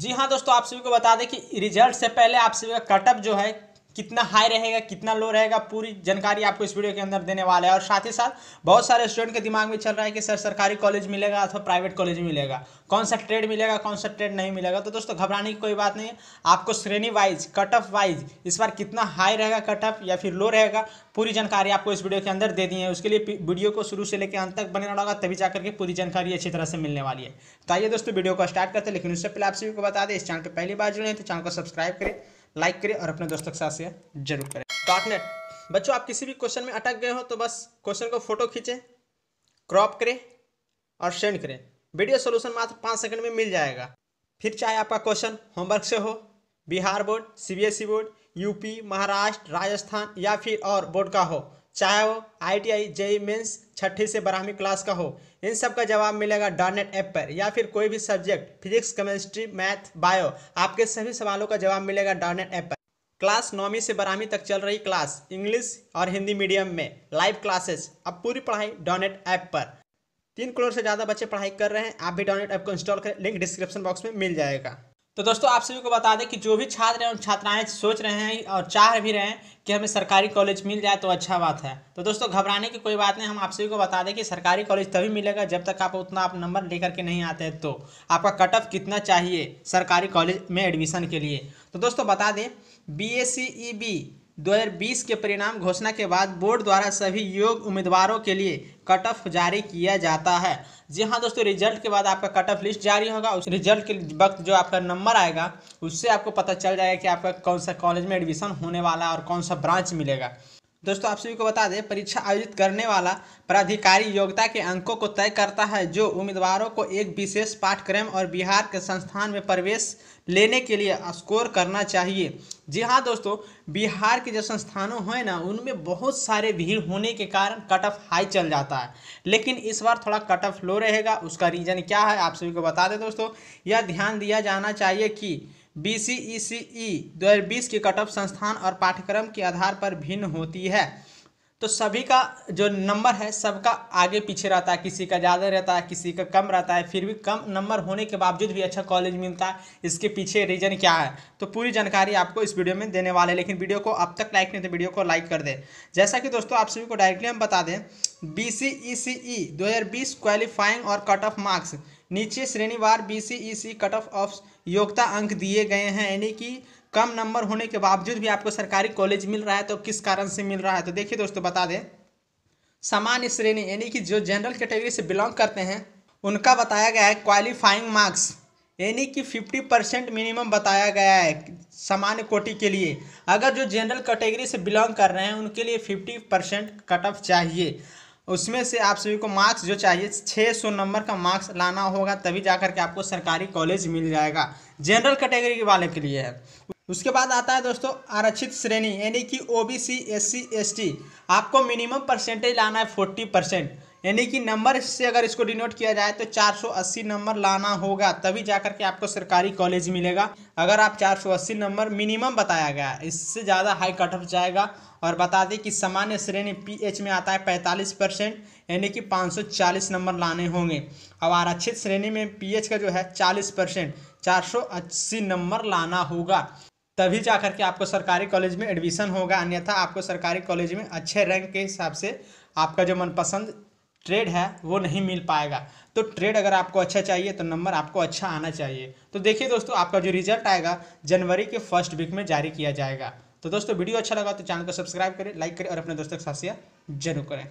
जी हाँ दोस्तों आप सभी को बता दें कि रिजल्ट से पहले आप सभी का कटअप जो है कितना हाई रहेगा कितना लो रहेगा पूरी जानकारी आपको इस वीडियो के अंदर देने वाला है और साथ ही साथ बहुत सारे स्टूडेंट के दिमाग में चल रहा है कि सर सरकारी कॉलेज मिलेगा अथवा प्राइवेट कॉलेज मिलेगा कौन सा ट्रेड मिलेगा कौन सा ट्रेड नहीं मिलेगा तो दोस्तों घबराने की कोई बात नहीं है आपको श्रेणी वाइज कट ऑफ वाइज इस बार कितना हाई रहेगा कट ऑफ या फिर लो रहेगा पूरी जानकारी आपको इस वीडियो के अंदर दे दी है उसके लिए वीडियो को शुरू से लेकर अंत तक बने रहना होगा तभी जा करके पूरी जानकारी अच्छी तरह से मिलने वाली है तो आइए दोस्तों वीडियो को स्टार्ट करते हैं लेकिन उससे पहले आप सभी को बता दें इस चैनल पर पहली बार जुड़े हैं तो चैनल को सब्सक्राइब करें लाइक करें और अपने दोस्तों के साथ शेयर जरूर करें डॉटनेट बच्चों आप किसी भी क्वेश्चन में अटक गए हो तो बस क्वेश्चन को फोटो खींचें क्रॉप करें और सेंड करें वीडियो सोल्यूशन मात्र पाँच सेकंड में मिल जाएगा फिर चाहे आपका क्वेश्चन होमवर्क से हो Bihar board C board UP Maharashtra Rajasthan या फिर और बोर्ड का हो चाहे वो I T I JEE means छठी से बारहवीं क्लास का हो इन सब का जवाब मिलेगा डॉनेट ऐप पर या फिर कोई भी subject physics chemistry math bio आपके सभी सवालों का जवाब मिलेगा डॉनेट ऐप पर क्लास नौवीं से बारहवीं तक चल रही क्लास इंग्लिश और हिंदी मीडियम में लाइव क्लासेस अब पूरी पढ़ाई डॉनेट ऐप पर तीन करोड़ से ज़्यादा बच्चे पढ़ाई कर रहे हैं आप भी डॉनेट ऐप को इंस्टॉल करें लिंक डिस्क्रिप्शन बॉक्स में मिल जाएगा तो दोस्तों आप सभी को बता दें कि जो भी छात्र एवं छात्राएं सोच रहे हैं और चाह भी रहे हैं कि हमें सरकारी कॉलेज मिल जाए तो अच्छा बात है तो दोस्तों घबराने की कोई बात नहीं हम आप सभी को बता दें कि सरकारी कॉलेज तभी मिलेगा जब तक आप उतना आप नंबर लेकर के नहीं आते हैं तो आपका कट ऑफ कितना चाहिए सरकारी कॉलेज में एडमिशन के लिए तो दोस्तों बता दें बी एस सी ई बी 2020 के परिणाम घोषणा के बाद बोर्ड द्वारा सभी योग उम्मीदवारों के लिए कट ऑफ जारी किया जाता है जी हाँ दोस्तों रिजल्ट के बाद आपका कट ऑफ लिस्ट जारी होगा उस रिजल्ट के वक्त जो आपका नंबर आएगा उससे आपको पता चल जाएगा कि आपका कौन सा कॉलेज में एडमिशन होने वाला है और कौन सा ब्रांच मिलेगा दोस्तों आप सभी को बता दें परीक्षा आयोजित करने वाला प्राधिकारी योग्यता के अंकों को तय करता है जो उम्मीदवारों को एक विशेष पाठ्यक्रम और बिहार के संस्थान में प्रवेश लेने के लिए स्कोर करना चाहिए जी हाँ दोस्तों बिहार के जो संस्थानों हैं ना उनमें बहुत सारे भीड़ होने के कारण कट ऑफ हाई चल जाता है लेकिन इस बार थोड़ा कट ऑफ लो रहेगा उसका रीज़न क्या है आप सभी को बता दें दोस्तों यह ध्यान दिया जाना चाहिए कि बी सी ई सी ई दो हज़ार बीस के कट ऑफ संस्थान और पाठ्यक्रम के आधार पर भिन्न होती है तो सभी का जो नंबर है सबका आगे पीछे रहता है किसी का ज़्यादा रहता है किसी का कम रहता है फिर भी कम नंबर होने के बावजूद भी अच्छा कॉलेज मिलता है इसके पीछे रीज़न क्या है तो पूरी जानकारी आपको इस वीडियो में देने वाले हैं लेकिन वीडियो को अब तक लाइक नहीं तो वीडियो को लाइक कर दें जैसा कि दोस्तों आप सभी को डायरेक्टली हम बता दें बी सी ई सी ई दो क्वालिफाइंग और कट ऑफ मार्क्स नीचे श्रेणीवार B C E C cut off off योग्यता अंक दिए गए हैं यानी कि कम नंबर होने के बावजूद भी आपको सरकारी कॉलेज मिल रहा है तो किस कारण से मिल रहा है तो देखिए दोस्तों बता दें सामान्य श्रेणी यानी कि जो जनरल कैटेगरी से बिलोंग करते हैं उनका बताया गया है क्वालिफाइंग मार्क्स यानी कि 50 परसेंट मिनिमम बताया गया है सामान्य कोटि के लिए अगर जो जनरल कैटेगरी से बिलोंग कर रहे हैं उनके लिए 50 परसेंट कट ऑफ चाहिए उसमें से आप सभी को मार्क्स जो चाहिए 600 नंबर का मार्क्स लाना होगा तभी जा करके आपको सरकारी कॉलेज मिल जाएगा जनरल कैटेगरी के वाले के लिए है उसके बाद आता है दोस्तों आरक्षित श्रेणी यानी कि O B C S C S T आपको मिनिमम परसेंटेज लाना है फोर्टी परसेंट यानी कि नंबर से अगर इसको डिनोट किया जाए तो 480 नंबर लाना होगा तभी जा करके आपको सरकारी कॉलेज मिलेगा अगर आप 480 नंबर मिनिमम बताया गया इससे ज़्यादा हाई कट ऑफ जाएगा और बता दें कि सामान्य श्रेणी पीएच में आता है 45 परसेंट यानी कि 540 नंबर लाने होंगे अब आरक्षित श्रेणी में पी का जो है चालीस परसेंट चार नंबर लाना होगा तभी जा करके आपको सरकारी कॉलेज में एडमिशन होगा अन्यथा आपको सरकारी कॉलेज में अच्छे रैंक के हिसाब से आपका जो मनपसंद ट्रेड है वो नहीं मिल पाएगा तो ट्रेड अगर आपको अच्छा चाहिए तो नंबर आपको अच्छा आना चाहिए तो देखिए दोस्तों आपका जो रिजल्ट आएगा जनवरी के फर्स्ट वीक में जारी किया जाएगा तो दोस्तों वीडियो अच्छा लगा तो चैनल को सब्सक्राइब करें लाइक करें और अपने दोस्तों के साथ शेयर जरूर करें